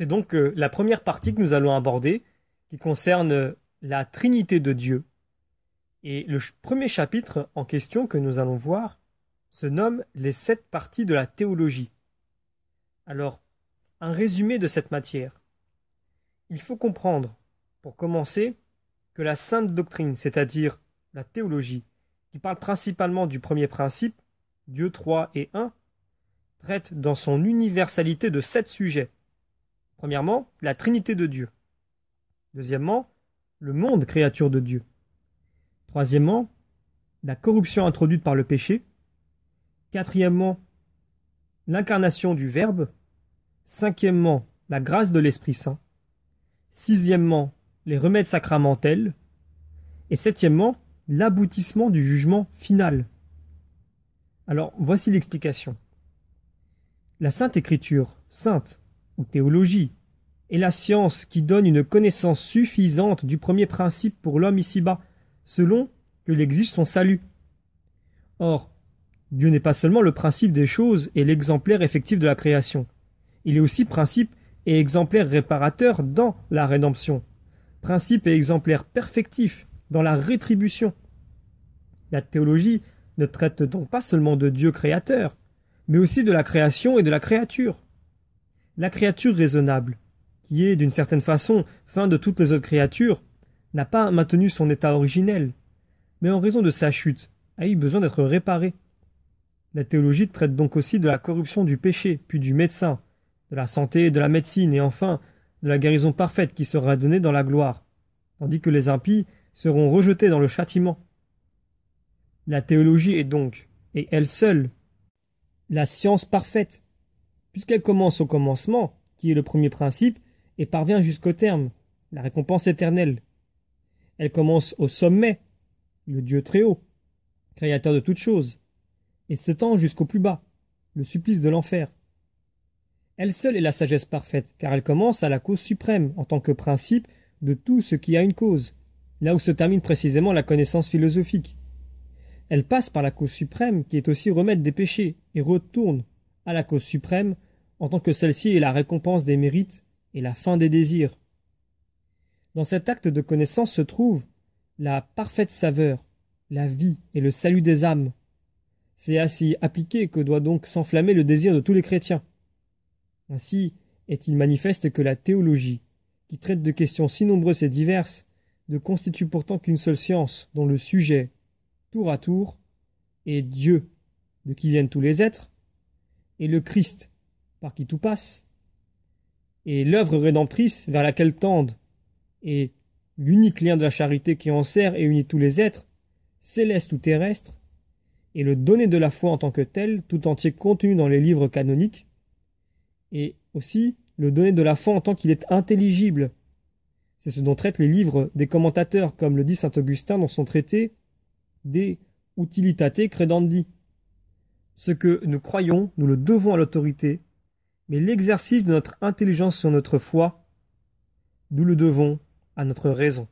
C'est donc euh, la première partie que nous allons aborder, qui concerne euh, la Trinité de Dieu. Et le premier chapitre en question que nous allons voir se nomme Les sept parties de la théologie. Alors, un résumé de cette matière. Il faut comprendre, pour commencer, que la sainte doctrine, c'est-à-dire la théologie, qui parle principalement du premier principe, Dieu 3 et 1, traite dans son universalité de sept sujets, Premièrement, la Trinité de Dieu. Deuxièmement, le monde créature de Dieu. Troisièmement, la corruption introduite par le péché. Quatrièmement, l'incarnation du Verbe. Cinquièmement, la grâce de l'Esprit Saint. Sixièmement, les remèdes sacramentels. Et septièmement, l'aboutissement du jugement final. Alors, voici l'explication. La Sainte Écriture, sainte, ou théologie, est la science qui donne une connaissance suffisante du premier principe pour l'homme ici-bas, selon que l'exige son salut. Or, Dieu n'est pas seulement le principe des choses et l'exemplaire effectif de la création, il est aussi principe et exemplaire réparateur dans la rédemption, principe et exemplaire perfectif dans la rétribution. La théologie ne traite donc pas seulement de Dieu créateur, mais aussi de la création et de la créature la créature raisonnable, qui est, d'une certaine façon, fin de toutes les autres créatures, n'a pas maintenu son état originel, mais en raison de sa chute, a eu besoin d'être réparée. La théologie traite donc aussi de la corruption du péché, puis du médecin, de la santé, de la médecine, et enfin, de la guérison parfaite qui sera donnée dans la gloire, tandis que les impies seront rejetés dans le châtiment. La théologie est donc, et elle seule, la science parfaite puisqu'elle commence au commencement, qui est le premier principe, et parvient jusqu'au terme, la récompense éternelle. Elle commence au sommet, le Dieu très haut, créateur de toutes choses, et s'étend jusqu'au plus bas, le supplice de l'enfer. Elle seule est la sagesse parfaite, car elle commence à la cause suprême, en tant que principe de tout ce qui a une cause, là où se termine précisément la connaissance philosophique. Elle passe par la cause suprême, qui est aussi remède des péchés, et retourne à la cause suprême, en tant que celle-ci est la récompense des mérites et la fin des désirs. Dans cet acte de connaissance se trouve la parfaite saveur, la vie et le salut des âmes. C'est ainsi appliqué appliquer que doit donc s'enflammer le désir de tous les chrétiens. Ainsi est-il manifeste que la théologie, qui traite de questions si nombreuses et diverses, ne constitue pourtant qu'une seule science dont le sujet, tour à tour, est Dieu, de qui viennent tous les êtres, et le Christ, par qui tout passe. Et l'œuvre rédemptrice vers laquelle tendent, et l'unique lien de la charité qui en sert et unit tous les êtres, célestes ou terrestres, et le donner de la foi en tant que tel, tout entier contenu dans les livres canoniques, et aussi le donner de la foi en tant qu'il est intelligible. C'est ce dont traitent les livres des commentateurs, comme le dit saint Augustin dans son traité De Utilitate credendi. Ce que nous croyons, nous le devons à l'autorité, mais l'exercice de notre intelligence sur notre foi, nous le devons à notre raison.